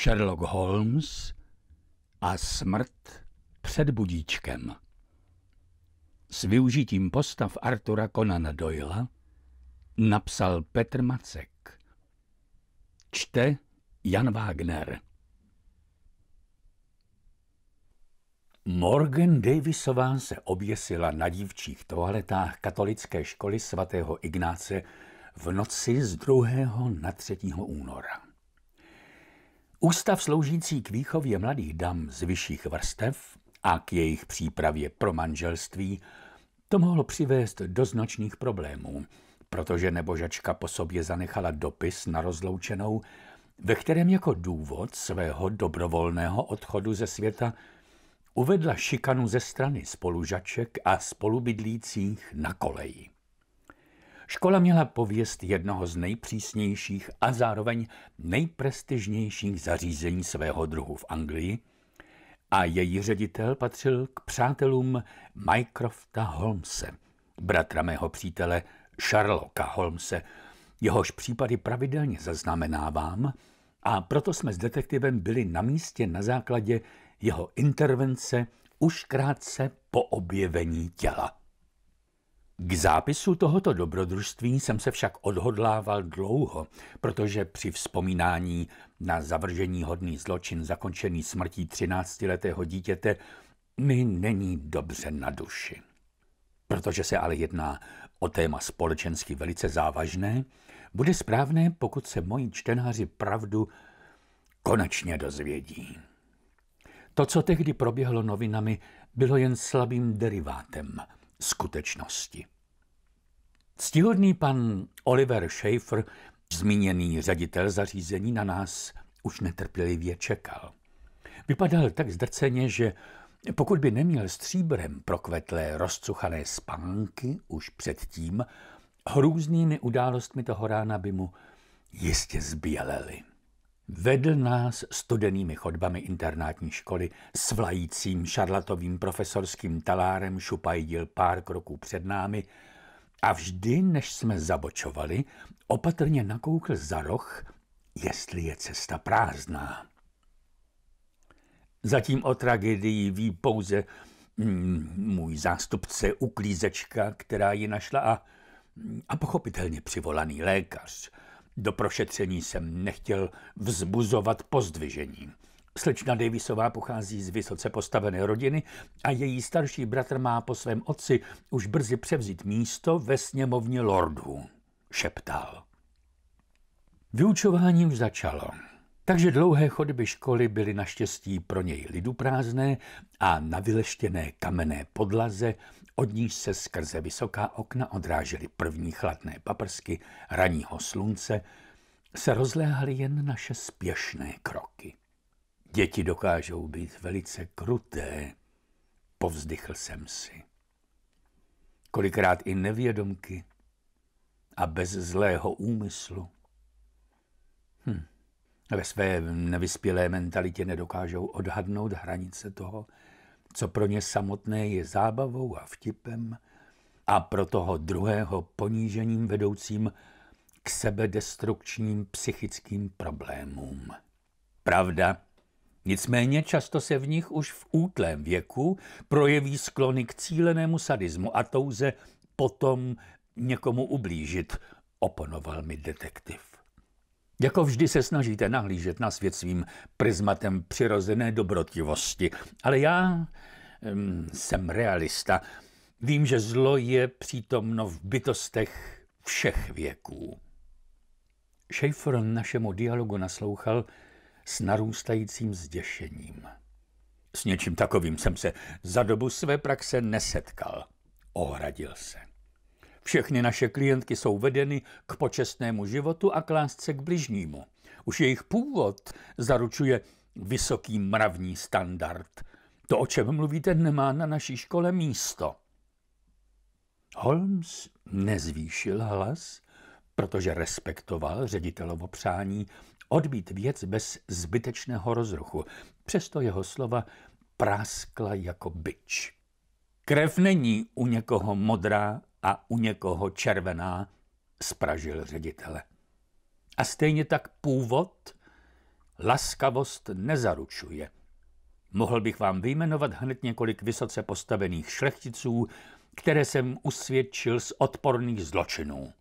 Sherlock Holmes a smrt před budíčkem. S využitím postav Artura Conan Doyla napsal Petr Macek. Čte Jan Wagner. Morgan Davisová se oběsila na dívčích toaletách katolické školy svatého Ignáce v noci z 2. na 3. února. Ústav sloužící k výchově mladých dam z vyšších vrstev a k jejich přípravě pro manželství to mohlo přivést do značných problémů, protože nebožačka po sobě zanechala dopis na rozloučenou, ve kterém jako důvod svého dobrovolného odchodu ze světa uvedla šikanu ze strany spolužaček a spolubydlících na koleji. Škola měla pověst jednoho z nejpřísnějších a zároveň nejprestižnějších zařízení svého druhu v Anglii a její ředitel patřil k přátelům Mycrofta Holmse, bratra mého přítele Sherlocka Holmse, jehož případy pravidelně zaznamenávám a proto jsme s detektivem byli na místě na základě jeho intervence už krátce po objevení těla. K zápisu tohoto dobrodružství jsem se však odhodlával dlouho, protože při vzpomínání na zavržení hodný zločin zakončený smrtí 13-letého dítěte mi není dobře na duši. Protože se ale jedná o téma společensky velice závažné, bude správné, pokud se moji čtenáři pravdu konečně dozvědí. To, co tehdy proběhlo novinami, bylo jen slabým derivátem – skutečnosti. Ctihodný pan Oliver Schaefer, zmíněný ředitel zařízení, na nás už netrpělivě čekal. Vypadal tak zdrceně, že pokud by neměl stříbrem prokvetlé rozcuchané spánky už předtím, hrůznými událostmi toho rána by mu jistě zbělely. Vedl nás studenými chodbami internátní školy s vlajícím šarlatovým profesorským talárem šupajdil pár kroků před námi a vždy, než jsme zabočovali, opatrně nakoukl za roh, jestli je cesta prázdná. Zatím o tragédii ví pouze mm, můj zástupce uklízečka, která ji našla a, mm, a pochopitelně přivolaný lékař – do prošetření jsem nechtěl vzbuzovat pozdvižení. Slečna Davisová pochází z vysoce postavené rodiny a její starší bratr má po svém otci už brzy převzít místo ve sněmovně lordů, šeptal. Vyučování už začalo. Takže dlouhé chodby školy byly naštěstí pro něj liduprázdné a na vyleštěné kamenné podlaze, od níž se skrze vysoká okna odrážely první chladné paprsky raního slunce, se rozléhaly jen naše spěšné kroky. Děti dokážou být velice kruté, povzdychl jsem si. Kolikrát i nevědomky a bez zlého úmyslu ve své nevyspělé mentalitě nedokážou odhadnout hranice toho, co pro ně samotné je zábavou a vtipem a pro toho druhého ponížením vedoucím k sebedestrukčním psychickým problémům. Pravda, Nicméně často se v nich už v útlém věku projeví sklony k cílenému sadismu a touze potom někomu ublížit, oponoval mi detektiv. Jako vždy se snažíte nahlížet na svět svým prismatem přirozené dobrotivosti, ale já hm, jsem realista. Vím, že zlo je přítomno v bytostech všech věků. Schaefer našemu dialogu naslouchal s narůstajícím zděšením. S něčím takovým jsem se za dobu své praxe nesetkal. Ohradil se. Všechny naše klientky jsou vedeny k počestnému životu a k lásce k bližnímu. Už jejich původ zaručuje vysoký mravní standard. To, o čem mluvíte, nemá na naší škole místo. Holmes nezvýšil hlas, protože respektoval ředitelovo přání odbít věc bez zbytečného rozruchu. Přesto jeho slova práskla jako byč. Krev není u někoho modrá a u někoho červená, spražil ředitele. A stejně tak původ laskavost nezaručuje. Mohl bych vám vyjmenovat hned několik vysoce postavených šlechticů, které jsem usvědčil z odporných zločinů.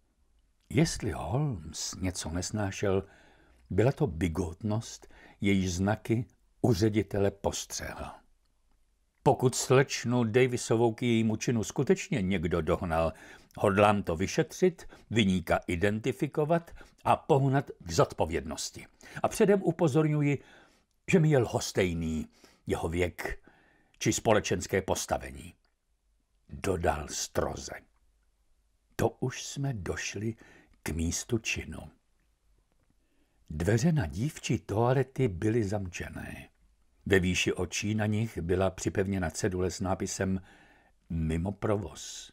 Jestli Holmes něco nesnášel, byla to bigotnost, jejíž znaky u ředitele postřehl. Pokud slečnu Davisovou k jejímu činu skutečně někdo dohnal, hodlám to vyšetřit, vyníka identifikovat a pohnat k zodpovědnosti. A předem upozorňuji, že mi je lhostejný jeho věk či společenské postavení. Dodal stroze. To už jsme došli k místu činu. Dveře na dívčí toalety byly zamčené. Ve výši očí na nich byla připevněna cedule s nápisem Mimo provoz.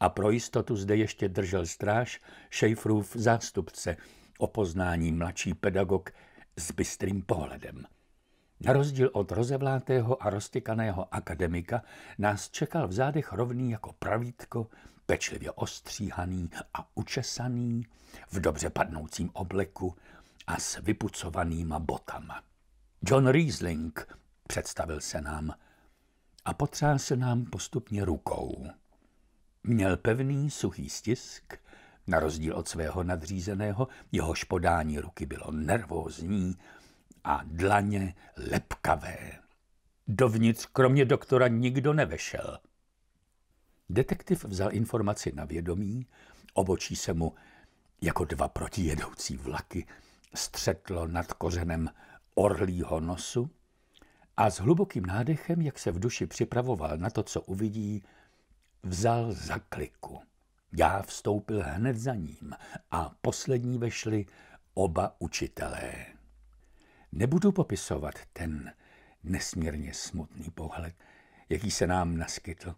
A pro jistotu zde ještě držel stráž Šejfrův zástupce, o poznání mladší pedagog s bystrým pohledem. Na rozdíl od rozevlátého a roztykaného akademika nás čekal v zádech rovný jako pravítko, pečlivě ostříhaný a učesaný, v dobře padnoucím obleku a s vypucovanýma botama. John Riesling, představil se nám a potřásl nám postupně rukou. Měl pevný, suchý stisk, na rozdíl od svého nadřízeného, jehož podání ruky bylo nervózní a dlaně lepkavé. Dovnitř kromě doktora nikdo nevešel. Detektiv vzal informaci na vědomí, obočí se mu jako dva protijedoucí vlaky střetlo nad kořenem orlího nosu a s hlubokým nádechem, jak se v duši připravoval na to, co uvidí, vzal za kliku. Já vstoupil hned za ním a poslední vešli oba učitelé. Nebudu popisovat ten nesmírně smutný pohled, jaký se nám naskytl.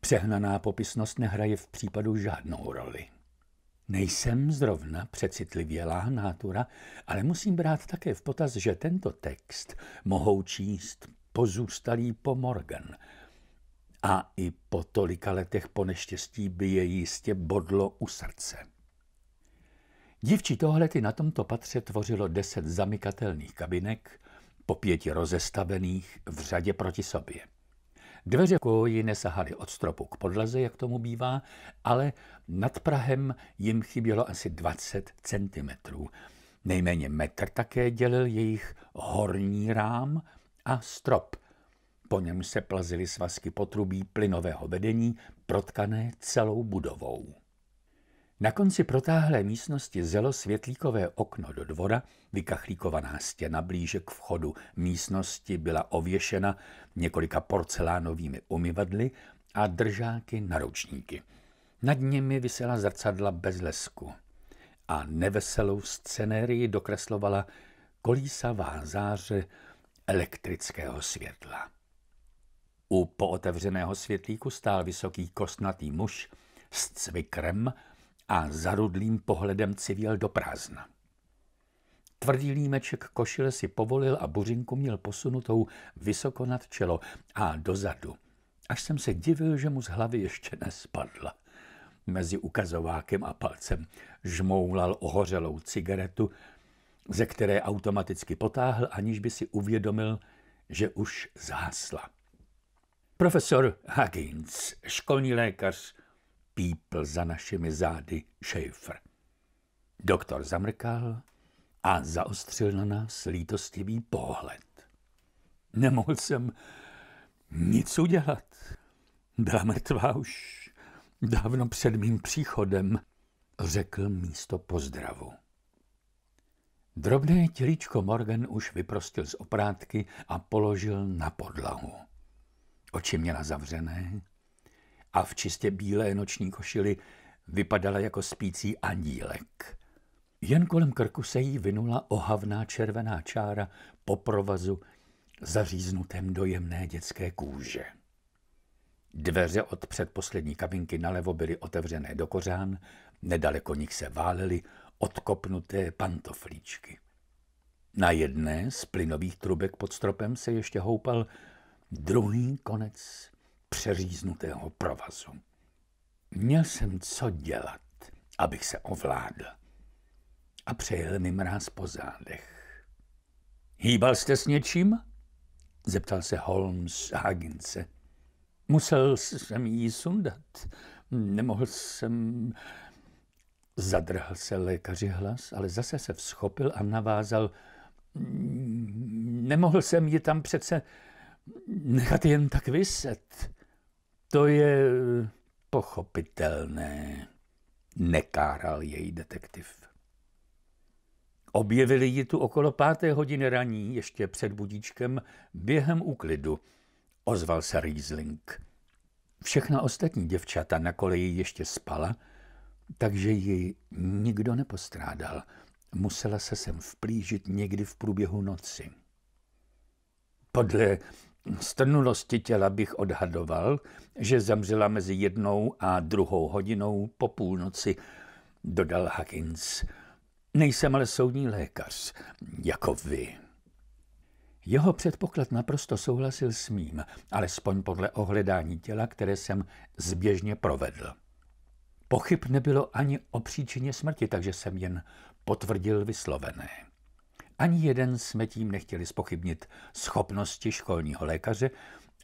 Přehnaná popisnost nehraje v případu žádnou roli. Nejsem zrovna přecitlivělá nátura, ale musím brát také v potaz, že tento text mohou číst pozůstalý po Morgan. A i po tolika letech po neštěstí by je jistě bodlo u srdce. Dívčí tohlety na tomto patře tvořilo deset zamykatelných kabinek, po pěti rozestavených v řadě proti sobě. Dveře koji nesahaly od stropu k podlaze, jak tomu bývá, ale nad Prahem jim chybělo asi 20 centimetrů. Nejméně metr také dělil jejich horní rám a strop. Po něm se plazily svazky potrubí plynového vedení, protkané celou budovou. Na konci protáhlé místnosti zelo světlíkové okno do dvora, vykachlíkovaná stěna blíže k vchodu místnosti byla ověšena několika porcelánovými umyvadly a držáky na ručníky. Nad nimi visela zrcadla bez lesku a neveselou scenérii dokreslovala kolísavá záře elektrického světla. U pootevřeného světlíku stál vysoký kostnatý muž s cvikrem – a zarudlým pohledem civil do prázdna. Tvrdý límeček košile si povolil a buřinku měl posunutou vysoko nad čelo a dozadu, až jsem se divil, že mu z hlavy ještě nespadla. Mezi ukazovákem a palcem žmoulal ohořelou cigaretu, ze které automaticky potáhl, aniž by si uvědomil, že už zhasla. Profesor Huggins, školní lékař, pípl za našimi zády Schaefer. Doktor zamrkal a zaostřil na nás lítostivý pohled. Nemohl jsem nic udělat. Byla mrtvá už dávno před mým příchodem, řekl místo pozdravu. Drobné tělíčko Morgan už vyprostil z oprátky a položil na podlahu. Oči měla zavřené, a v čistě bílé noční košili vypadala jako spící andílek. Jen kolem krku se jí vinula ohavná červená čára po provazu zaříznutém do jemné dětské kůže. Dveře od předposlední kabinky nalevo byly otevřené do kořán, nedaleko nich se válely odkopnuté pantoflíčky. Na jedné z plynových trubek pod stropem se ještě houpal druhý konec přeříznutého provazu. Měl jsem co dělat, abych se ovládl. A přejel mi mráz po zádech. Hýbal jste s něčím? Zeptal se Holmes Hagince. Musel jsem ji sundat. Nemohl jsem... Zadrhl se lékaři hlas, ale zase se vzchopil a navázal. Nemohl jsem ji tam přece nechat jen tak vyset. To je eh, pochopitelné, nekáral jej detektiv. Objevili ji tu okolo páté hodiny raní, ještě před budíčkem, během úklidu. Ozval se Riesling. Všechna ostatní děvčata na koleji ještě spala, takže ji nikdo nepostrádal. Musela se sem vplížit někdy v průběhu noci. Podle strnulosti těla bych odhadoval, že zemřela mezi jednou a druhou hodinou po půlnoci, dodal Huggins. Nejsem ale soudní lékař, jako vy. Jeho předpoklad naprosto souhlasil s mým, alespoň podle ohledání těla, které jsem zběžně provedl. Pochyb nebylo ani o příčině smrti, takže jsem jen potvrdil vyslovené. Ani jeden jsme tím nechtěli spochybnit schopnosti školního lékaře,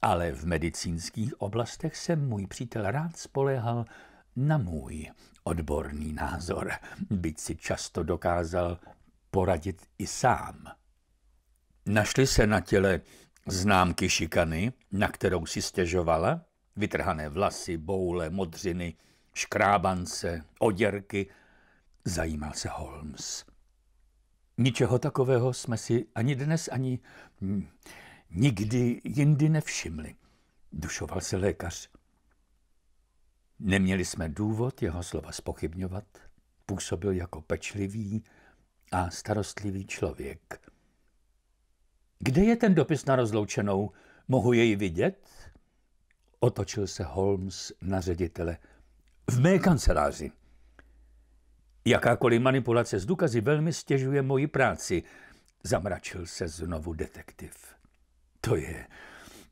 ale v medicínských oblastech se můj přítel rád spolehal na můj odborný názor, byť si často dokázal poradit i sám. Našli se na těle známky šikany, na kterou si stěžovala, vytrhané vlasy, boule, modřiny, škrábance, oděrky. Zajímal se Holmes. Ničeho takového jsme si ani dnes, ani hm, nikdy jindy nevšimli. Dušoval se lékař. Neměli jsme důvod jeho slova spochybňovat. Působil jako pečlivý a starostlivý člověk. Kde je ten dopis na rozloučenou? Mohu jej vidět? Otočil se Holmes na ředitele. V mé kanceláři. Jakákoliv manipulace s důkazy velmi stěžuje moji práci, zamračil se znovu detektiv. To je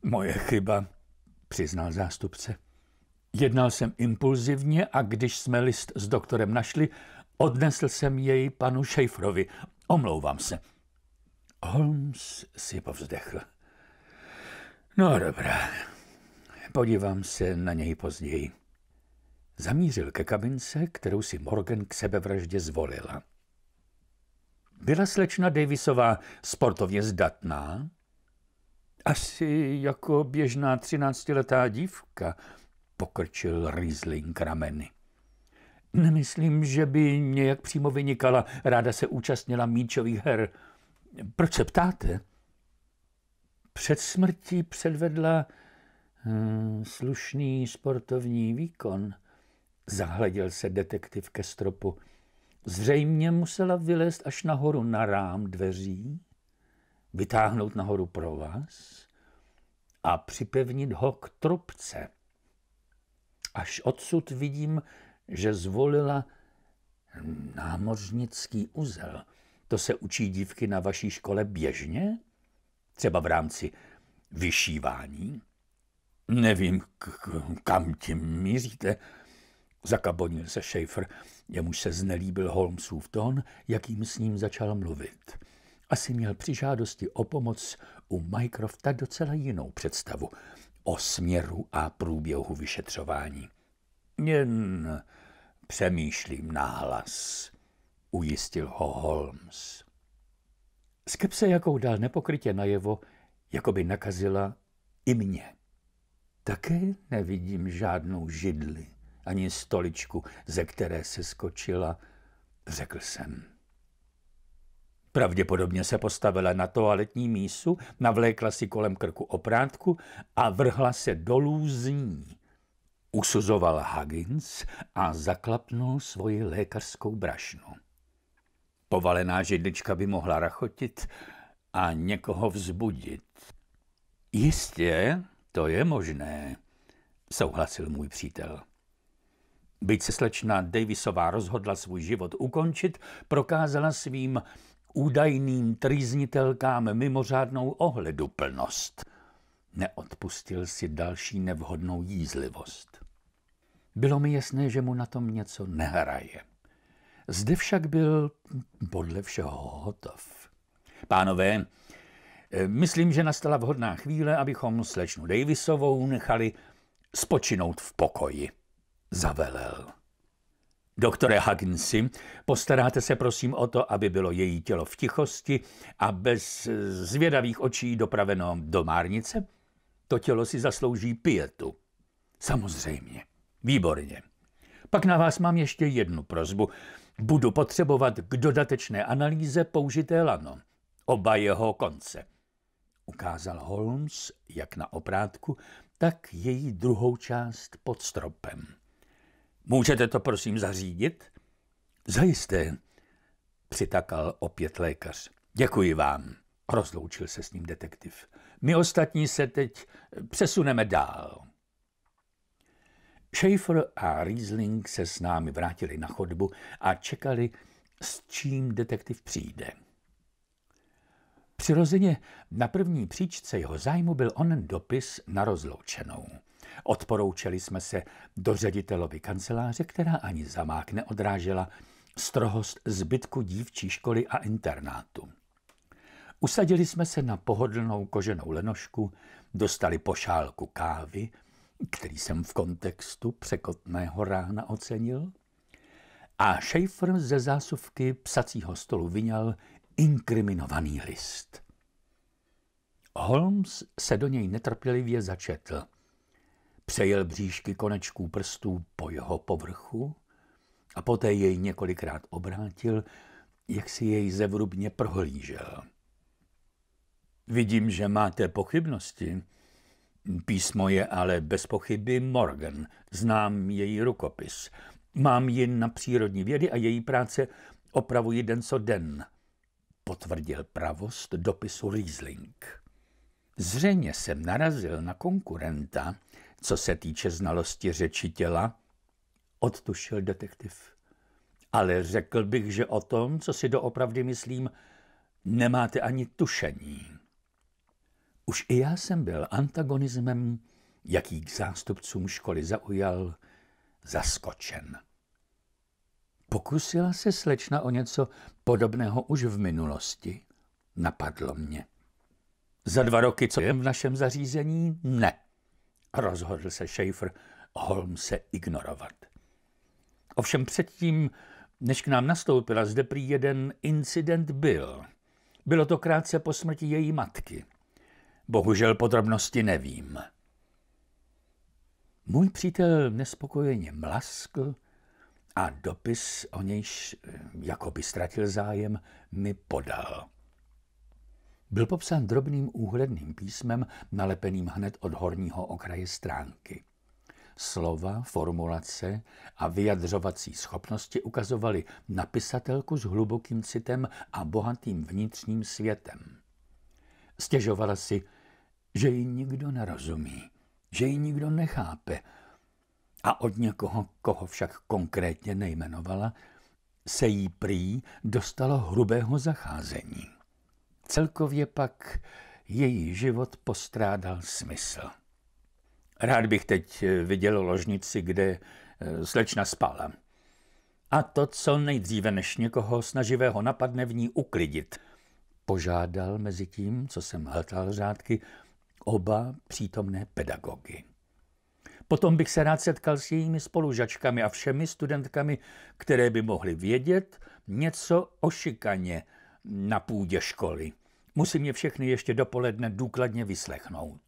moje chyba, přiznal zástupce. Jednal jsem impulzivně a když jsme list s doktorem našli, odnesl jsem jej panu Šejfrovi. Omlouvám se. Holmes si povzdechl. No dobrá, podívám se na něj později. Zamířil ke kabince, kterou si Morgan k sebevraždě zvolila. Byla slečna Davisová sportovně zdatná? Asi jako běžná třináctiletá dívka, pokrčil Riesling rameny. Nemyslím, že by nějak přímo vynikala, ráda se účastnila míčových her. Proč se ptáte? Před smrtí předvedla hmm, slušný sportovní výkon. Zahleděl se detektiv ke stropu. Zřejmě musela vylézt až nahoru na rám dveří, vytáhnout nahoru pro vás a připevnit ho k trubce. Až odsud vidím, že zvolila námořnický uzel. To se učí dívky na vaší škole běžně? Třeba v rámci vyšívání? Nevím, kam tím míříte, Zakabonil se Schaefer, jemuž se znelíbil Holmesův tón, jakým s ním začal mluvit. Asi měl při žádosti o pomoc u Mycrofta docela jinou představu o směru a průběhu vyšetřování. Jen přemýšlím náhlas, ujistil ho Holmes. Skepse, jakou dal nepokrytě najevo, jako by nakazila i mě. Také nevidím žádnou židli, ani stoličku, ze které se skočila, řekl jsem. Pravděpodobně se postavila na toaletní mísu, navlékla si kolem krku oprátku a vrhla se dolů z ní. Usuzoval Huggins a zaklapnul svoji lékařskou brašnu. Povalená židlička by mohla rachotit a někoho vzbudit. Jistě, to je možné, souhlasil můj přítel. Byť se slečna Davisová rozhodla svůj život ukončit, prokázala svým údajným trýznitelkám mimořádnou ohleduplnost. Neodpustil si další nevhodnou jízlivost. Bylo mi jasné, že mu na tom něco nehraje. Zde však byl podle všeho hotov. Pánové, myslím, že nastala vhodná chvíle, abychom slečnu Davisovou nechali spočinout v pokoji zavelel. Doktore Hagensi, postaráte se prosím o to, aby bylo její tělo v tichosti a bez zvědavých očí dopraveno do márnice? To tělo si zaslouží pietu. Samozřejmě. Výborně. Pak na vás mám ještě jednu prozbu. Budu potřebovat k dodatečné analýze použité lano. Oba jeho konce. Ukázal Holmes, jak na oprátku, tak její druhou část pod stropem. Můžete to prosím zařídit? Zajisté, přitakal opět lékař. Děkuji vám, rozloučil se s ním detektiv. My ostatní se teď přesuneme dál. Schaefer a Riesling se s námi vrátili na chodbu a čekali, s čím detektiv přijde. Přirozeně na první příčce jeho zájmu byl onen dopis na rozloučenou – Odporoučeli jsme se do ředitelovy kanceláře, která ani zamák neodrážela strohost zbytku dívčí školy a internátu. Usadili jsme se na pohodlnou koženou lenošku, dostali pošálku kávy, který jsem v kontextu překotného rána ocenil, a Schaefer ze zásuvky psacího stolu vyňal inkriminovaný list. Holmes se do něj netrpělivě začetl – přejel bříšky konečků prstů po jeho povrchu a poté jej několikrát obrátil, jak si jej zevrubně prohlížel. Vidím, že máte pochybnosti. Písmo je ale bez pochyby Morgan. Znám její rukopis. Mám ji na přírodní vědy a její práce opravuji den co den, potvrdil pravost dopisu Riesling. Zřejmě jsem narazil na konkurenta, co se týče znalosti řeči těla, odtušil detektiv. Ale řekl bych, že o tom, co si doopravdy myslím, nemáte ani tušení. Už i já jsem byl antagonismem, jaký k zástupcům školy zaujal, zaskočen. Pokusila se slečna o něco podobného už v minulosti? Napadlo mě. Za dva roky, co je v našem zařízení? Ne. Rozhodl se Schaefer Holmese ignorovat. Ovšem předtím, než k nám nastoupila, zde prý jeden incident byl. Bylo to krátce po smrti její matky. Bohužel podrobnosti nevím. Můj přítel nespokojeně mlaskl a dopis, o nějž eh, by ztratil zájem, mi podal byl popsán drobným úhledným písmem nalepeným hned od horního okraje stránky. Slova, formulace a vyjadřovací schopnosti ukazovaly napisatelku s hlubokým citem a bohatým vnitřním světem. Stěžovala si, že ji nikdo nerozumí, že ji nikdo nechápe a od někoho, koho však konkrétně nejmenovala, se jí prý dostalo hrubého zacházení. Celkově pak její život postrádal smysl. Rád bych teď eh, viděl ložnici, kde eh, slečna spala. A to, co nejdříve, než někoho snaživého napadne v ní uklidit. Požádal mezi tím, co jsem hltal řádky, oba přítomné pedagogy. Potom bych se rád setkal s jejími spolužačkami a všemi studentkami, které by mohly vědět něco o šikaně na půdě školy. Musí mě všechny ještě dopoledne důkladně vyslechnout.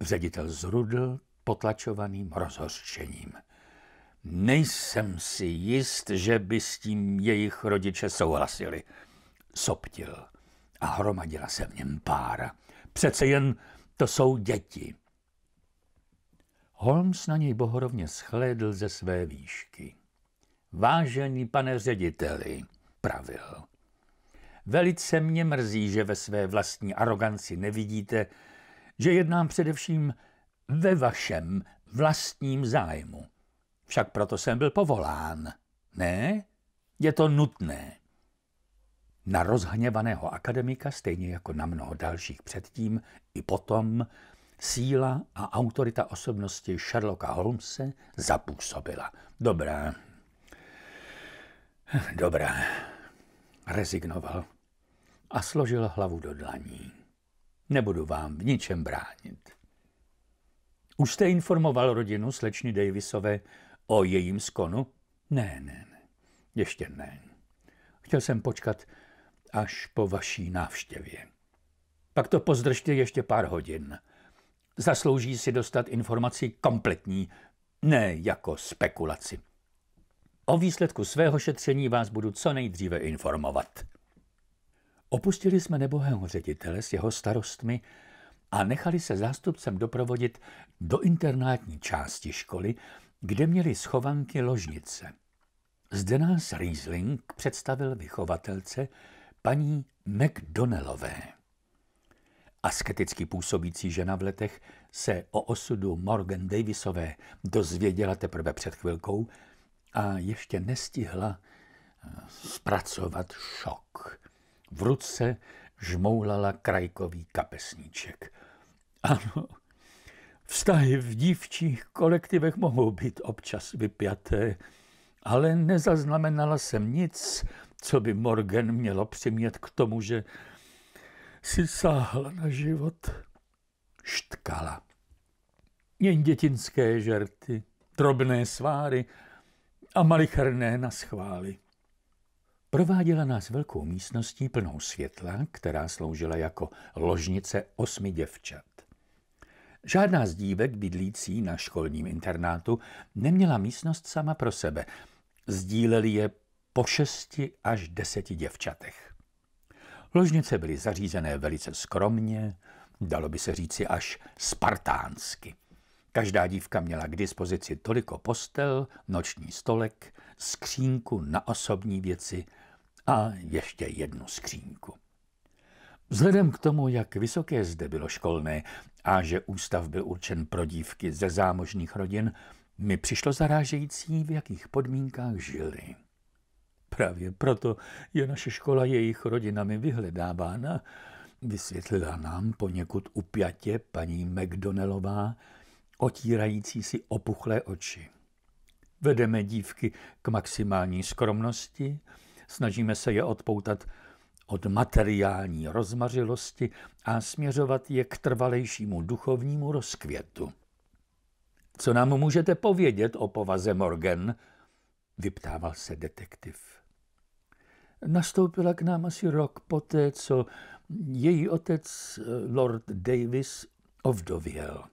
Ředitel zrudl potlačovaným rozhořčením. Nejsem si jist, že by s tím jejich rodiče souhlasili. Soptil a hromadila se v něm pára. Přece jen to jsou děti. Holmes na něj bohorovně schlédl ze své výšky. Vážený pane řediteli, pravil, Velice mě mrzí, že ve své vlastní aroganci nevidíte, že jednám především ve vašem vlastním zájmu. Však proto jsem byl povolán. Ne? Je to nutné. Na rozhněvaného akademika, stejně jako na mnoho dalších předtím i potom, síla a autorita osobnosti Sherlocka Holmesa zapůsobila. Dobrá. Dobrá. Rezignoval a složil hlavu do dlaní. Nebudu vám v ničem bránit. Už jste informoval rodinu slečny Davisové o jejím skonu? Ne, ne, ne. Ještě ne. Chtěl jsem počkat až po vaší návštěvě. Pak to pozdržte ještě pár hodin. Zaslouží si dostat informaci kompletní, ne jako spekulaci. O výsledku svého šetření vás budu co nejdříve informovat. Opustili jsme nebohého ředitele s jeho starostmi a nechali se zástupcem doprovodit do internátní části školy, kde měli schovanky ložnice. Zde nás Riesling představil vychovatelce paní McDonnellové. Asketicky působící žena v letech se o osudu Morgan Davisové dozvěděla teprve před chvilkou a ještě nestihla eh, zpracovat šok. V ruce žmoulala krajkový kapesníček. Ano, vztahy v dívčích kolektivech mohou být občas vypjaté, ale nezaznamenala jsem nic, co by Morgan mělo přimět k tomu, že si sáhla na život. Štkala. Jen dětinské žerty, drobné sváry a malicherné naschvály. Prováděla nás velkou místností plnou světla, která sloužila jako ložnice osmi děvčat. Žádná z dívek bydlící na školním internátu neměla místnost sama pro sebe. Sdíleli je po šesti až deseti děvčatech. Ložnice byly zařízené velice skromně, dalo by se říci až spartánsky. Každá dívka měla k dispozici toliko postel, noční stolek, skřínku na osobní věci a ještě jednu skřínku. Vzhledem k tomu, jak vysoké zde bylo školné a že ústav byl určen pro dívky ze zámožných rodin, mi přišlo zarážející, v jakých podmínkách žili. Právě proto je naše škola jejich rodinami vyhledávána, vysvětlila nám poněkud upjatě paní McDonelová, otírající si opuchlé oči. Vedeme dívky k maximální skromnosti, Snažíme se je odpoutat od materiální rozmařilosti a směřovat je k trvalejšímu duchovnímu rozkvětu. Co nám můžete povědět o povaze Morgan? vyptával se detektiv. Nastoupila k nám asi rok poté, co její otec, eh, Lord Davis, ovdověl.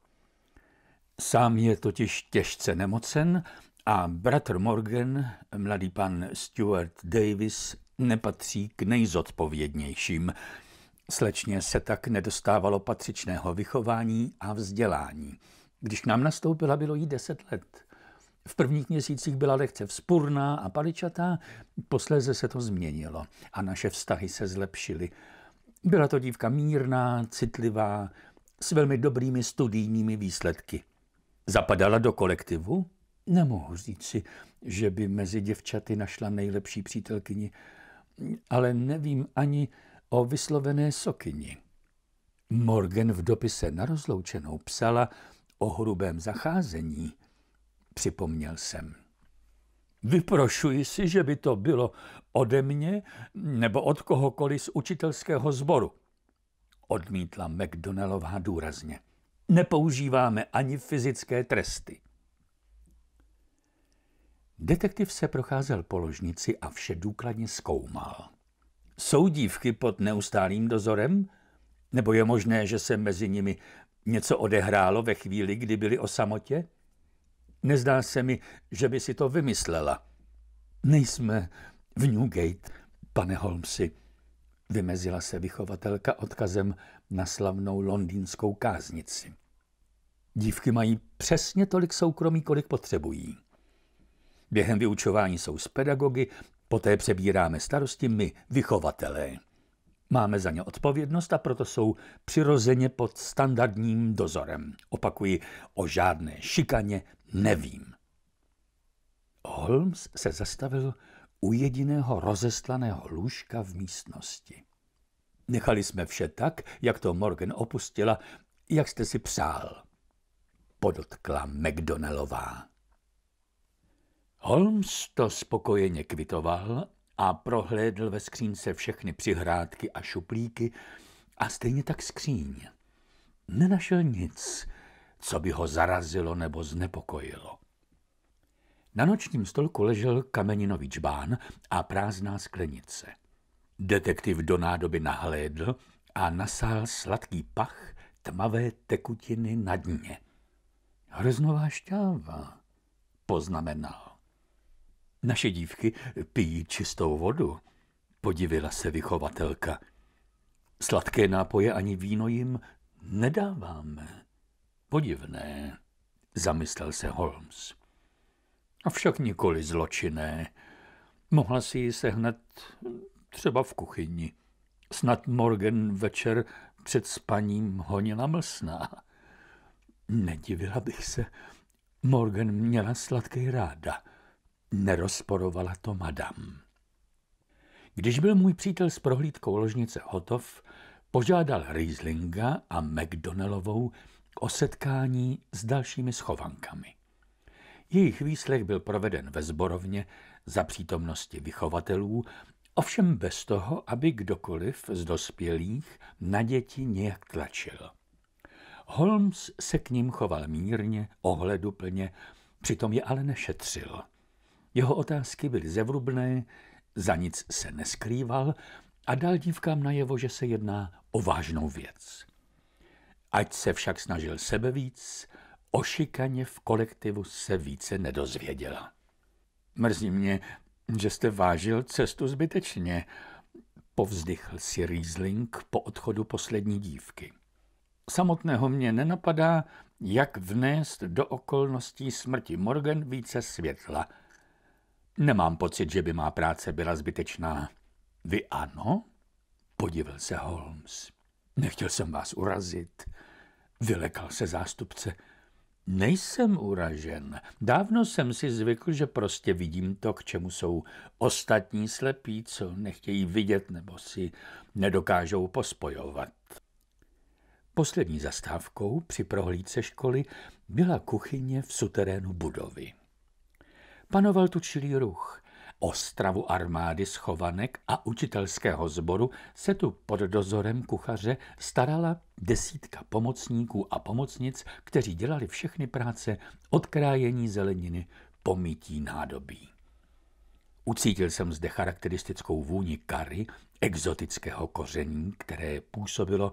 Sám je totiž těžce nemocen a bratr Morgan, mladý pan Stuart Davis, nepatří k nejzodpovědnějším. Slečně se tak nedostávalo patřičného vychování a vzdělání. Když k nám nastoupila, bylo jí deset let. V prvních měsících byla lehce vzpurná a paličatá, posléze se to změnilo a naše vztahy se zlepšily. Byla to dívka mírná, citlivá, s velmi dobrými studijními výsledky. Zapadala do kolektivu, Nemohu říct si, že by mezi děvčaty našla nejlepší přítelkyni, ale nevím ani o vyslovené sokyni. Morgan v dopise na rozloučenou psala o hrubém zacházení. Připomněl jsem. Vyprošuji si, že by to bylo ode mě nebo od kohokoliv z učitelského sboru, odmítla McDonalová důrazně. Nepoužíváme ani fyzické tresty. Detektiv se procházel po ložnici a vše důkladně zkoumal. Jsou dívky pod neustálým dozorem? Nebo je možné, že se mezi nimi něco odehrálo ve chvíli, kdy byli o samotě? Nezdá se mi, že by si to vymyslela. Nejsme v Newgate, pane Holmesi, vymezila se vychovatelka odkazem na slavnou londýnskou káznici. Dívky mají přesně tolik soukromí, kolik potřebují. Během vyučování jsou s pedagogy, poté přebíráme starosti my, vychovatelé. Máme za ně odpovědnost a proto jsou přirozeně pod standardním dozorem. Opakuji, o žádné šikaně nevím. Holmes se zastavil u jediného rozestlaného lůžka v místnosti. Nechali jsme vše tak, jak to Morgan opustila, jak jste si přál, podotkla McDonnellová. Holmes to spokojeně kvitoval a prohlédl ve skřínce všechny přihrádky a šuplíky a stejně tak skříň. Nenašel nic, co by ho zarazilo nebo znepokojilo. Na nočním stolku ležel kameninový čbán a prázdná sklenice. Detektiv do nádoby nahlédl a nasál sladký pach tmavé tekutiny na dně. Hroznová šťáva, poznamenal. Naše dívky pijí čistou vodu, podivila se vychovatelka. Sladké nápoje ani víno jim nedáváme. Podivné, zamyslel se Holmes. Avšak nikoli zločinné. Mohla si ji sehnat třeba v kuchyni. Snad Morgan večer před spaním honila mlsná. Nedivila bych se, Morgan měla sladký ráda – Nerozporovala to madam. Když byl můj přítel s prohlídkou ložnice hotov, požádal Rieslinga a McDonnellovou o setkání s dalšími schovankami. Jejich výslech byl proveden ve zborovně za přítomnosti vychovatelů, ovšem bez toho, aby kdokoliv z dospělých na děti nějak tlačil. Holmes se k ním choval mírně, ohleduplně, přitom je ale nešetřil – jeho otázky byly zevrubné, za nic se neskrýval a dal dívkám najevo, že se jedná o vážnou věc. Ať se však snažil sebe víc, o šikaně v kolektivu se více nedozvěděla. Mrzí mě, že jste vážil cestu zbytečně, povzdychl si Riesling po odchodu poslední dívky. Samotného mě nenapadá, jak vnést do okolností smrti Morgan více světla – Nemám pocit, že by má práce byla zbytečná. Vy ano? Podíval se Holmes. Nechtěl jsem vás urazit. Vylekal se zástupce. Nejsem uražen. Dávno jsem si zvykl, že prostě vidím to, k čemu jsou ostatní slepí, co nechtějí vidět nebo si nedokážou pospojovat. Poslední zastávkou při prohlídce školy byla kuchyně v suterénu budovy. Panoval tu čilý ruch. Ostravu armády schovanek a učitelského sboru se tu pod dozorem kuchaře starala desítka pomocníků a pomocnic, kteří dělali všechny práce od krájení zeleniny pomítí nádobí. Ucítil jsem zde charakteristickou vůni kary, exotického koření, které působilo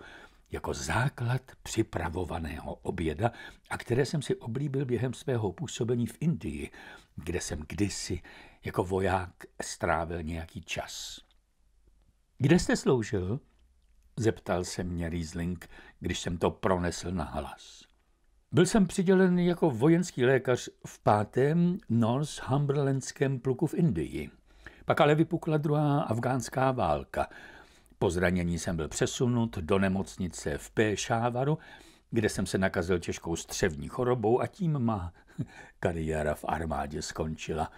jako základ připravovaného oběda a které jsem si oblíbil během svého působení v Indii, kde jsem kdysi jako voják strávil nějaký čas. Kde jste sloužil? Zeptal se mě Riesling, když jsem to pronesl na hlas. Byl jsem přidělen jako vojenský lékař v pátém Northumberlandském pluku v Indii. Pak ale vypukla druhá afgánská válka – po zranění jsem byl přesunut do nemocnice v Péšávaru, kde jsem se nakazil těžkou střevní chorobou a tím má kariéra v armádě skončila.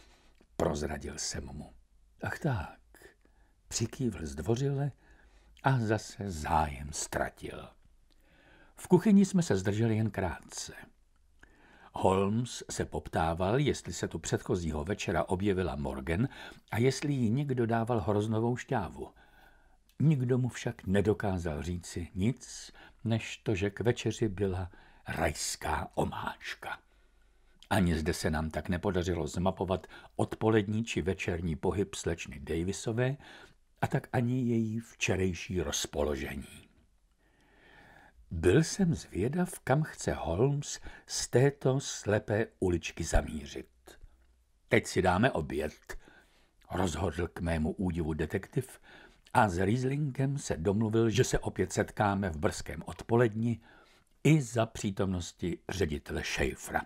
Prozradil jsem mu. Ach tak, přikývl zdvořile a zase zájem ztratil. V kuchyni jsme se zdrželi jen krátce. Holmes se poptával, jestli se tu předchozího večera objevila Morgan a jestli jí někdo dával hroznovou šťávu – Nikdo mu však nedokázal říci nic, než to, že k večeři byla rajská omáčka. Ani zde se nám tak nepodařilo zmapovat odpolední či večerní pohyb slečny Davisové, a tak ani její včerejší rozpoložení. Byl jsem zvědav, kam chce Holmes z této slepé uličky zamířit. Teď si dáme oběd, rozhodl k mému údivu detektiv, a s Rieslingem se domluvil, že se opět setkáme v brzkém odpoledni i za přítomnosti ředitele Šejfra.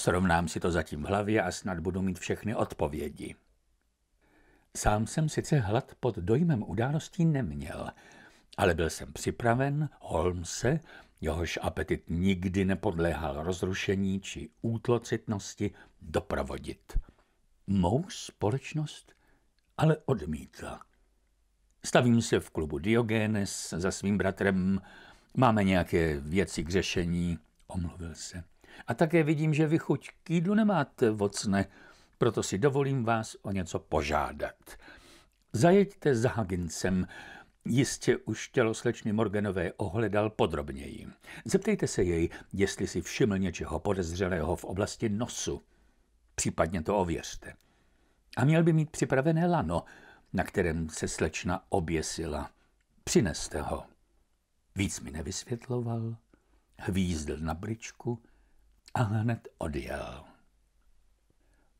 Srovnám si to zatím v hlavě a snad budu mít všechny odpovědi. Sám jsem sice hlad pod dojmem událostí neměl, ale byl jsem připraven Holmse, jehož apetit nikdy nepodléhal rozrušení či útlocitnosti, doprovodit. Mou společnost ale odmítla. Stavím se v klubu Diogenes za svým bratrem. Máme nějaké věci k řešení, omluvil se. A také vidím, že vy chuť k jídlu nemáte, vocne, proto si dovolím vás o něco požádat. Zajeďte za Hagincem, Jistě už tělo slečny Morganové ohledal podrobněji. Zeptejte se jej, jestli si všiml něčeho podezřelého v oblasti nosu. Případně to ověřte. A měl by mít připravené lano, na kterém se slečna oběsila. Přineste ho. Víc mi nevysvětloval, hvízdl na bričku a hned odjel.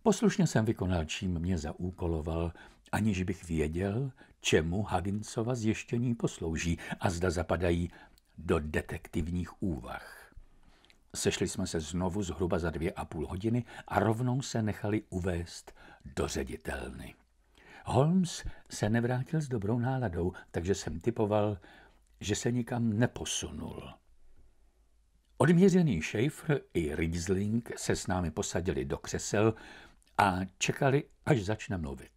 Poslušně jsem vykonal, čím mě zaúkoloval, aniž bych věděl, čemu Hagincova zjištění poslouží a zda zapadají do detektivních úvah. Sešli jsme se znovu zhruba za dvě a půl hodiny a rovnou se nechali uvést do ředitelny. Holmes se nevrátil s dobrou náladou, takže jsem typoval, že se nikam neposunul. Odměřený Schaefer i Riesling se s námi posadili do křesel a čekali, až začne mluvit.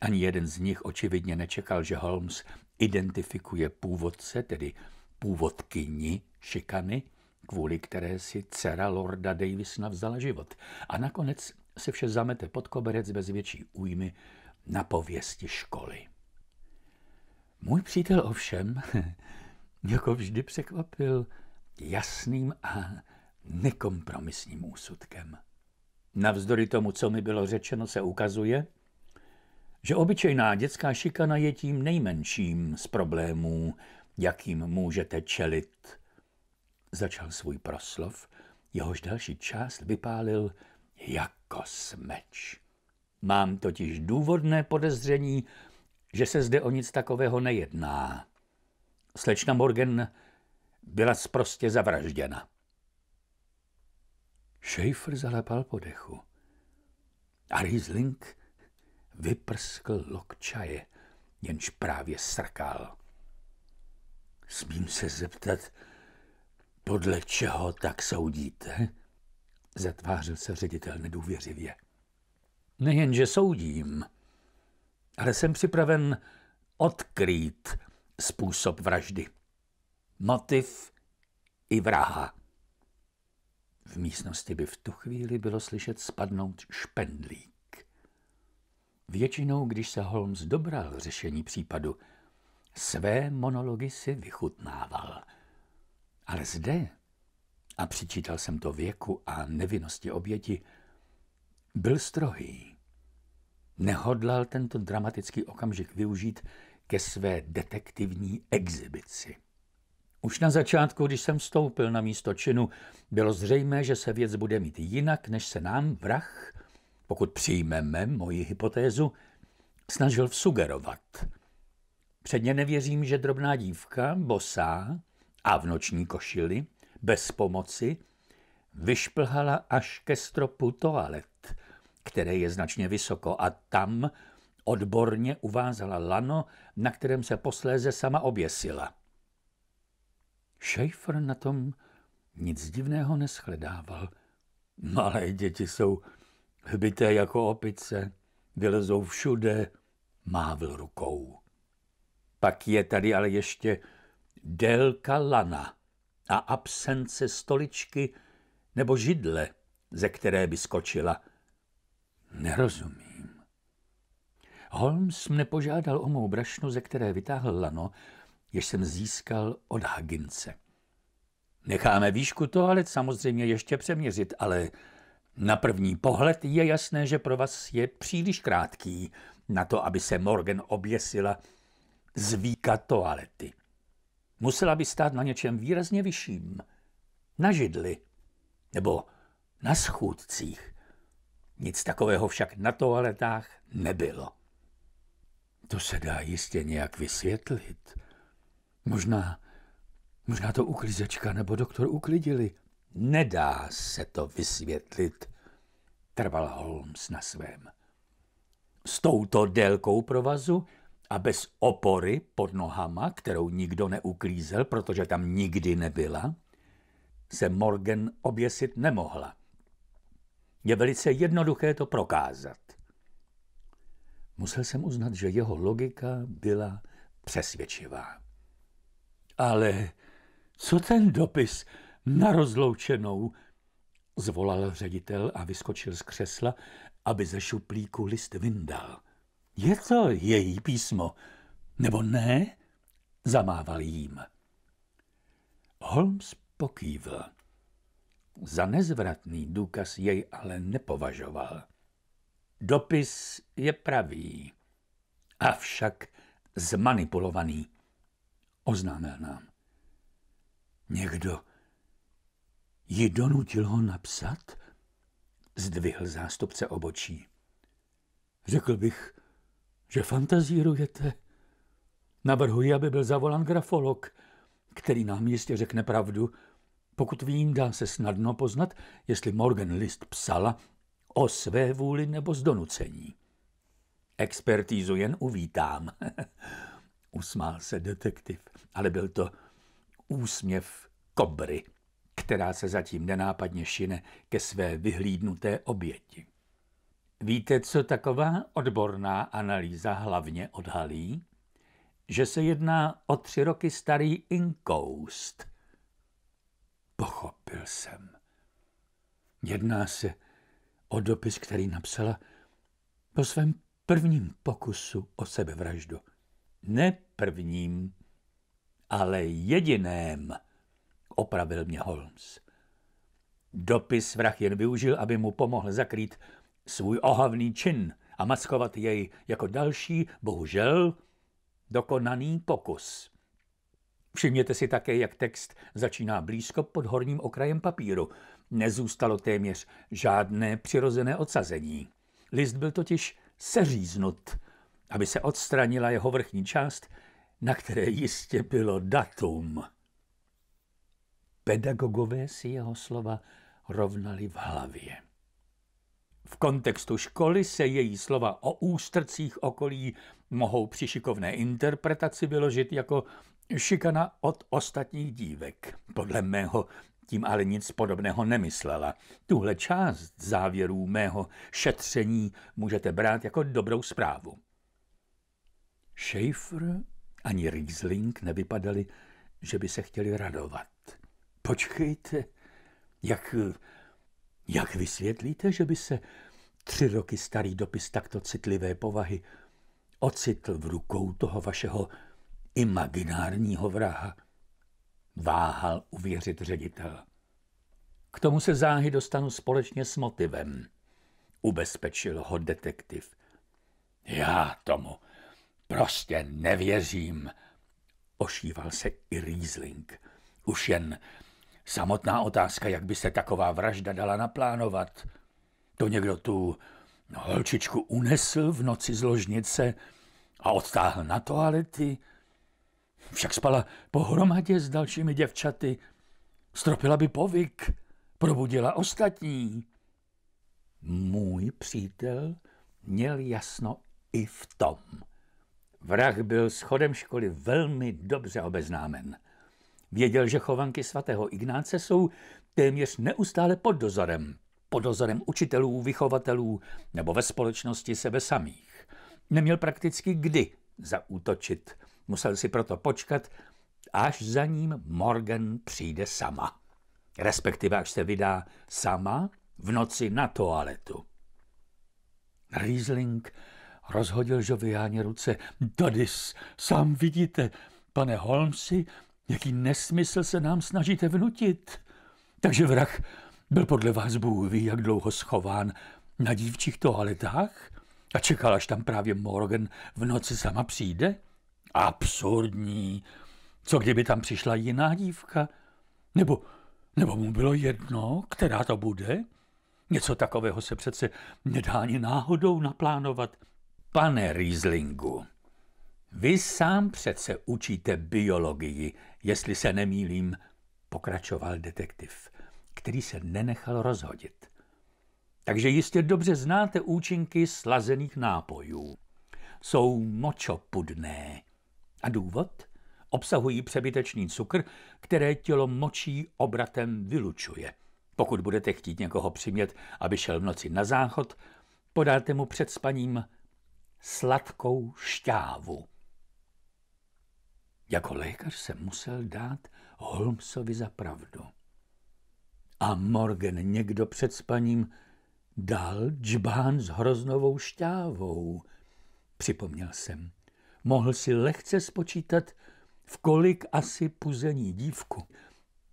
Ani jeden z nich očividně nečekal, že Holmes identifikuje původce, tedy původkyni šikany, kvůli které si dcera Lorda Davisna vzala život. A nakonec se vše zamete pod koberec bez větší újmy, na pověsti školy. Můj přítel ovšem, jako vždy překvapil, jasným a nekompromisním úsudkem. Navzdory tomu, co mi bylo řečeno, se ukazuje, že obyčejná dětská šikana je tím nejmenším z problémů, jakým můžete čelit. Začal svůj proslov, jehož další část vypálil jako smeč. Mám totiž důvodné podezření, že se zde o nic takového nejedná. Slečna Morgan byla zprostě zavražděna. Schaefer zalepal podechu. A Riesling vyprskl lok čaje, jenž právě srkal. Smím se zeptat, podle čeho tak soudíte? Zatvářil se ředitel nedůvěřivě. Nejenže soudím, ale jsem připraven odkrýt způsob vraždy, motiv i vraha. V místnosti by v tu chvíli bylo slyšet spadnout špendlík. Většinou, když se Holmes dobral řešení případu, své monology si vychutnával. Ale zde, a přičítal jsem to věku a nevinnosti oběti, byl strohý nehodlal tento dramatický okamžik využít ke své detektivní exibici. Už na začátku, když jsem vstoupil na místo činu, bylo zřejmé, že se věc bude mít jinak, než se nám vrah, pokud přijmeme moji hypotézu, snažil sugerovat. Předně nevěřím, že drobná dívka, bosá a v noční košili, bez pomoci, vyšplhala až ke stropu toalet které je značně vysoko a tam odborně uvázala lano, na kterém se posléze sama oběsila. Schaefer na tom nic divného neschledával. Malé děti jsou hbité jako opice, vylezou všude, mávl rukou. Pak je tady ale ještě délka lana a absence stoličky nebo židle, ze které by skočila – Nerozumím. Holmes mne požádal o mou brašnu, ze které vytáhl lano, jež jsem získal od Hagince. Necháme výšku toalet samozřejmě ještě přeměřit, ale na první pohled je jasné, že pro vás je příliš krátký na to, aby se Morgan oběsila zvíka toalety. Musela by stát na něčem výrazně vyšším. Na židli. Nebo na schůdcích. Nic takového však na toaletách nebylo. To se dá jistě nějak vysvětlit. Možná, možná to uklizečka nebo doktor uklidili. Nedá se to vysvětlit, trval Holmes na svém. S touto délkou provazu a bez opory pod nohama, kterou nikdo neuklízel, protože tam nikdy nebyla, se Morgan oběsit nemohla. Je velice jednoduché to prokázat. Musel jsem uznat, že jeho logika byla přesvědčivá. Ale co ten dopis na rozloučenou? Zvolal ředitel a vyskočil z křesla, aby ze šuplíku list vyndal. Je to její písmo, nebo ne? Zamával jím. Holmes pokývl. Za nezvratný důkaz jej ale nepovažoval. Dopis je pravý, avšak zmanipulovaný, oznámil nám. Někdo ji donutil ho napsat? Zdvihl zástupce obočí. Řekl bych, že fantazírujete. Navrhuji, aby byl zavolán grafolog, který nám jistě řekne pravdu, pokud vím, dá se snadno poznat, jestli Morgan list psala o své vůli nebo z donucení. Expertízu jen uvítám, usmál se detektiv, ale byl to úsměv kobry, která se zatím nenápadně šine ke své vyhlídnuté oběti. Víte, co taková odborná analýza hlavně odhalí? Že se jedná o tři roky starý inkoust – Pochopil jsem. Jedná se o dopis, který napsala po svém prvním pokusu o sebevraždu. Ne prvním, ale jediném, opravil mě Holmes. Dopis vrah jen využil, aby mu pomohl zakrýt svůj ohavný čin a maskovat jej jako další, bohužel, dokonaný pokus. Všimněte si také, jak text začíná blízko pod horním okrajem papíru. Nezůstalo téměř žádné přirozené odsazení. List byl totiž seříznut, aby se odstranila jeho vrchní část, na které jistě bylo datum. Pedagogové si jeho slova rovnali v hlavě. V kontextu školy se její slova o ústrcích okolí mohou při šikovné interpretaci vyložit jako šikana od ostatních dívek. Podle mého tím ale nic podobného nemyslela. Tuhle část závěrů mého šetření můžete brát jako dobrou zprávu. Schaefer ani Riesling nevypadali, že by se chtěli radovat. Počkejte, jak jak vysvětlíte, že by se tři roky starý dopis takto citlivé povahy ocitl v rukou toho vašeho imaginárního vraha? Váhal uvěřit ředitel. K tomu se záhy dostanu společně s motivem, ubezpečil ho detektiv. Já tomu prostě nevěřím, ošíval se i Riesling. Už jen Samotná otázka, jak by se taková vražda dala naplánovat. To někdo tu holčičku unesl v noci z ložnice a odtáhl na toalety. Však spala pohromadě s dalšími děvčaty. Stropila by povyk, probudila ostatní. Můj přítel měl jasno i v tom. Vrah byl schodem školy velmi dobře obeznámen. Věděl, že chovanky svatého Ignáce jsou téměř neustále pod dozorem. Pod dozorem učitelů, vychovatelů nebo ve společnosti sebe samých. Neměl prakticky kdy zaútočit. Musel si proto počkat, až za ním Morgan přijde sama. Respektive až se vydá sama v noci na toaletu. Riesling rozhodil žoviáně ruce. Tady sám vidíte, pane Holmesi, Jaký nesmysl se nám snažíte vnutit? Takže vrah byl podle vás Bůh ví, jak dlouho schován na dívčích toaletách a čekal, až tam právě Morgan v noci sama přijde? Absurdní. Co kdyby tam přišla jiná dívka? Nebo, nebo mu bylo jedno, která to bude? Něco takového se přece nedá ani náhodou naplánovat. Pane Rieslingu, vy sám přece učíte biologii, jestli se nemýlím, pokračoval detektiv, který se nenechal rozhodit. Takže jistě dobře znáte účinky slazených nápojů. Jsou močopudné. A důvod? Obsahují přebytečný cukr, které tělo močí obratem vylučuje. Pokud budete chtít někoho přimět, aby šel v noci na záchod, podáte mu před spaním sladkou šťávu. Jako lékař se musel dát Holmesovi za pravdu. A Morgan někdo před spaním dal džbán s hroznovou šťávou. Připomněl jsem. Mohl si lehce spočítat, v kolik asi puzení dívku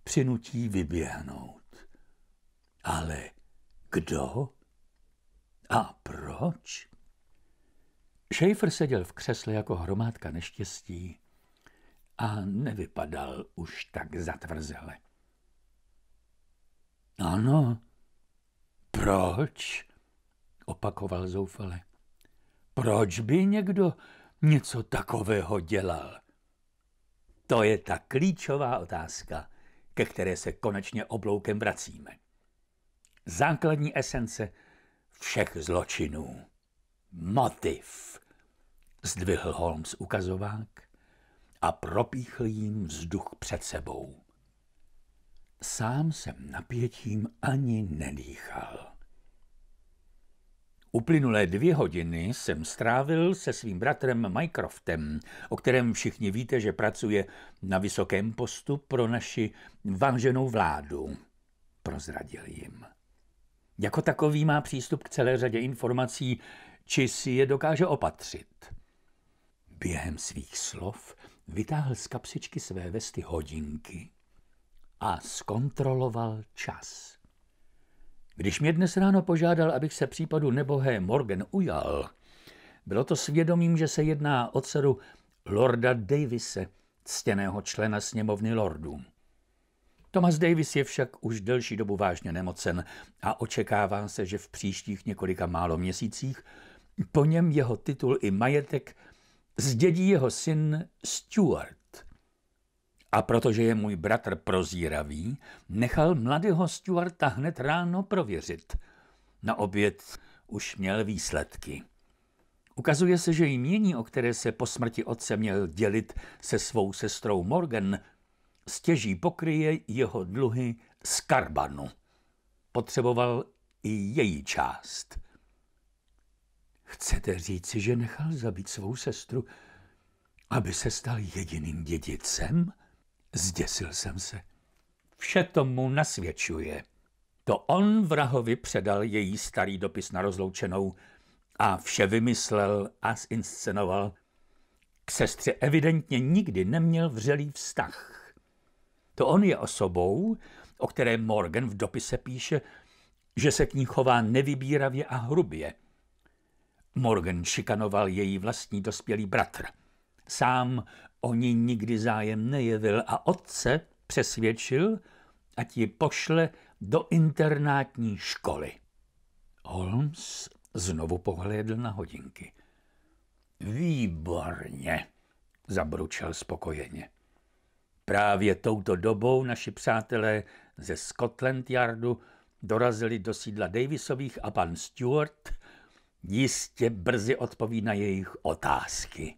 přinutí vyběhnout. Ale kdo a proč? Schaefer seděl v křesle jako hromádka neštěstí a nevypadal už tak zatvrzele. Ano, proč? Opakoval zoufale. Proč by někdo něco takového dělal? To je ta klíčová otázka, ke které se konečně obloukem vracíme. Základní esence všech zločinů. Motiv. Zdvihl Holmes ukazovák a propíchl jim vzduch před sebou. Sám jsem napětím ani nedýchal. Uplynulé dvě hodiny jsem strávil se svým bratrem Mycroftem, o kterém všichni víte, že pracuje na vysokém postu pro naši váženou vládu, prozradil jim. Jako takový má přístup k celé řadě informací, či si je dokáže opatřit. Během svých slov vytáhl z kapsičky své vesty hodinky a zkontroloval čas. Když mě dnes ráno požádal, abych se případu nebohé Morgan ujal, bylo to svědomím, že se jedná o dceru Lorda Davise, ctěného člena sněmovny Lordů. Thomas Davis je však už delší dobu vážně nemocen a očekává se, že v příštích několika málo měsících po něm jeho titul i majetek zdědí jeho syn Stuart. A protože je můj bratr prozíravý, nechal mladého Stuarta hned ráno prověřit. Na oběd už měl výsledky. Ukazuje se, že jmění, o které se po smrti otce měl dělit se svou sestrou Morgan, stěží pokryje jeho dluhy z karbanu. Potřeboval i její část. Chcete říci, že nechal zabít svou sestru, aby se stal jediným dědicem? Zděsil jsem se. Vše tomu nasvědčuje. To on vrahovi předal její starý dopis na rozloučenou a vše vymyslel a zinscenoval. K sestře evidentně nikdy neměl vřelý vztah. To on je osobou, o které Morgan v dopise píše, že se k ní chová nevybíravě a hrubě. Morgan šikanoval její vlastní dospělý bratr. Sám o ní nikdy zájem nejevil a otce přesvědčil, ať ji pošle do internátní školy. Holmes znovu pohlédl na hodinky. Výborně, zabručel spokojeně. Právě touto dobou naši přátelé ze Scotland Yardu dorazili do sídla Davisových a pan Stewart Jistě brzy odpoví na jejich otázky.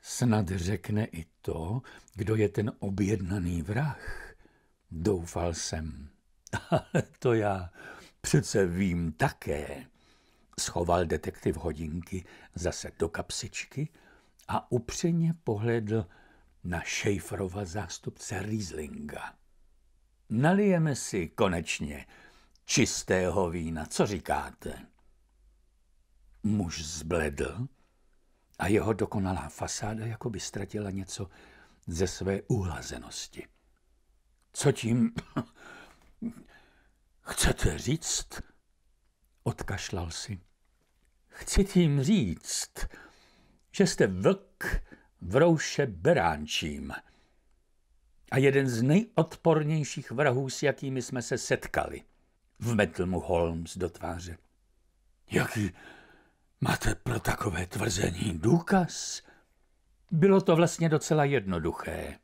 Snad řekne i to, kdo je ten objednaný vrah. Doufal jsem. Ale to já přece vím také. Schoval detektiv hodinky zase do kapsičky a upřeně pohledl na Šejfrova zástupce Rieslinga. Nalijeme si konečně čistého vína, co říkáte? Muž zbledl a jeho dokonalá fasáda jako by ztratila něco ze své uhlazenosti. Co tím chcete říct? Odkašlal si. Chci tím říct, že jste vlk v rouše beránčím a jeden z nejodpornějších vrahů, s jakými jsme se setkali. Vmetl mu Holmes do tváře. Jaký Máte pro takové tvrzení důkaz? Bylo to vlastně docela jednoduché.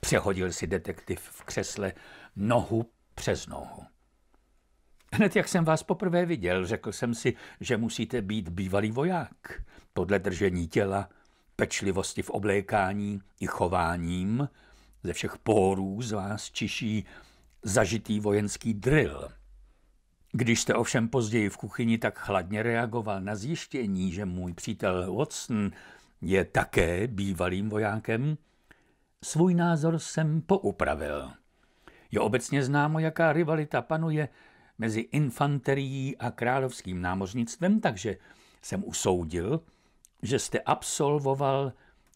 Přehodil si detektiv v křesle nohu přes nohu. Hned jak jsem vás poprvé viděl, řekl jsem si, že musíte být bývalý voják. Podle držení těla, pečlivosti v oblékání i chováním, ze všech pórů z vás čiší zažitý vojenský drill – když jste ovšem později v kuchyni tak chladně reagoval na zjištění, že můj přítel Watson je také bývalým vojákem, svůj názor jsem poupravil. Je obecně známo, jaká rivalita panuje mezi infanterií a královským námořnictvem, takže jsem usoudil, že jste absolvoval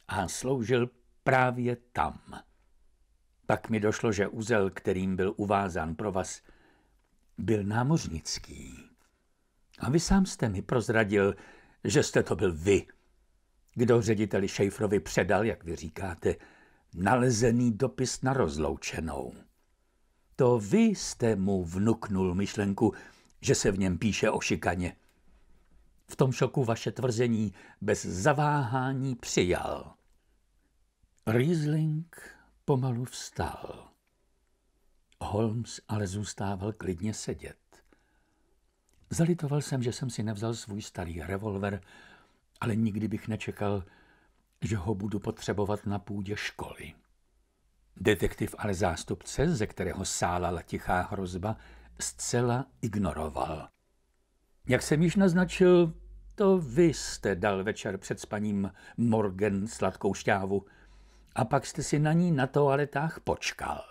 a sloužil právě tam. Pak mi došlo, že úzel, kterým byl uvázán pro vás, byl námořnický. A vy sám jste mi prozradil, že jste to byl vy, kdo řediteli Šejfrovi předal, jak vy říkáte, nalezený dopis na rozloučenou. To vy jste mu vnuknul myšlenku, že se v něm píše o šikaně. V tom šoku vaše tvrzení bez zaváhání přijal. Riesling pomalu vstal. Holmes ale zůstával klidně sedět. Zalitoval jsem, že jsem si nevzal svůj starý revolver, ale nikdy bych nečekal, že ho budu potřebovat na půdě školy. Detektiv ale zástupce, ze kterého sálala tichá hrozba, zcela ignoroval. Jak jsem již naznačil, to vy jste dal večer před spaním Morgan sladkou šťávu a pak jste si na ní na toaletách počkal.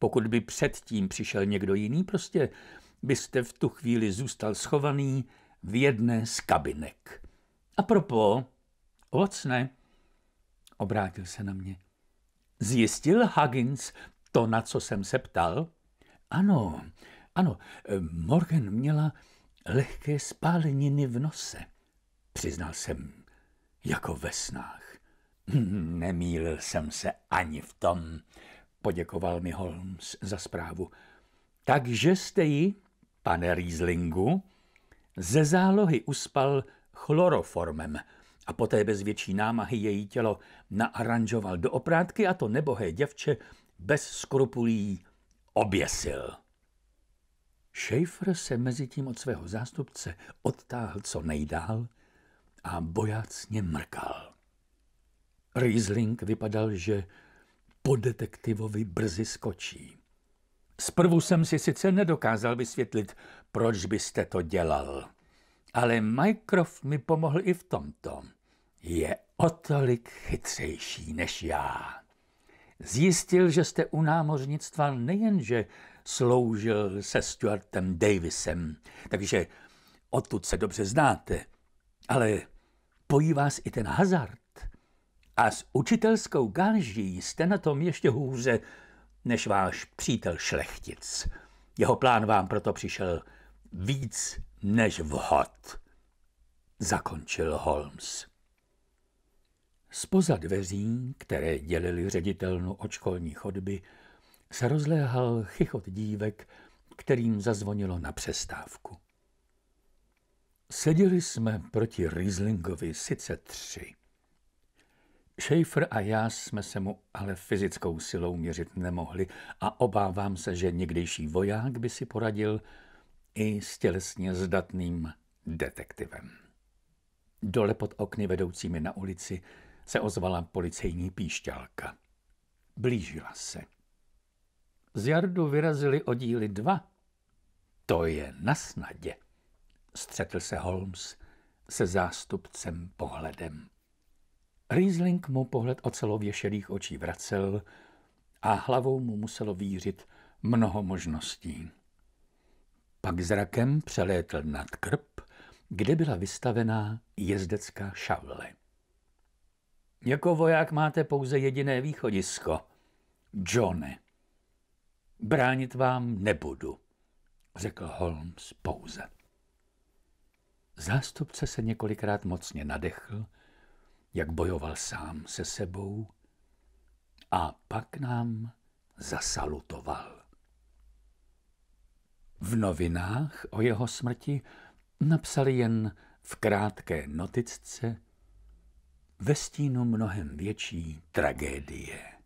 Pokud by předtím přišel někdo jiný, prostě byste v tu chvíli zůstal schovaný v jedné z kabinek. A propo, ovocné, obrátil se na mě. Zjistil Huggins to, na co jsem se ptal? Ano, ano, eh, Morgan měla lehké spáleniny v nose, přiznal jsem, jako ve snách. Nemýlil jsem se ani v tom, poděkoval mi Holmes za zprávu. Takže jste ji, pane Rieslingu, ze zálohy uspal chloroformem a poté bez větší námahy její tělo naaranžoval do oprátky a to nebohé děvče bez skrupulí oběsil. Schaefer se mezi tím od svého zástupce odtáhl co nejdál a bojácně mrkal. Riesling vypadal, že po detektivovi brzy skočí. Zprvu jsem si sice nedokázal vysvětlit, proč byste to dělal, ale Mycroft mi pomohl i v tomto. Je o tolik chytřejší než já. Zjistil, že jste u námořnictva nejenže sloužil se Stuartem Davisem, takže odtud se dobře znáte, ale pojí vás i ten hazard. A s učitelskou gáží jste na tom ještě hůře než váš přítel šlechtic. Jeho plán vám proto přišel víc než vhod, zakončil Holmes. Spoza dveří, které dělili ředitelnu od školní chodby, se rozléhal chychot dívek, kterým zazvonilo na přestávku. Seděli jsme proti Rieslingovi sice tři. Schaefer a já jsme se mu ale fyzickou silou měřit nemohli a obávám se, že někdejší voják by si poradil i s tělesně zdatným detektivem. Dole pod okny vedoucími na ulici se ozvala policejní píšťálka. Blížila se. Z jardu vyrazili oddíly dva. To je na snadě. Střetl se Holmes se zástupcem pohledem. Riesling mu pohled ocelově šedých očí vracel a hlavou mu muselo vířit mnoho možností. Pak zrakem přelétl nad krb, kde byla vystavená jezdecká šavle. Jako voják máte pouze jediné východisko. Johne, bránit vám nebudu, řekl Holmes pouze. Zástupce se několikrát mocně nadechl, jak bojoval sám se sebou a pak nám zasalutoval. V novinách o jeho smrti napsali jen v krátké noticce ve stínu mnohem větší tragédie.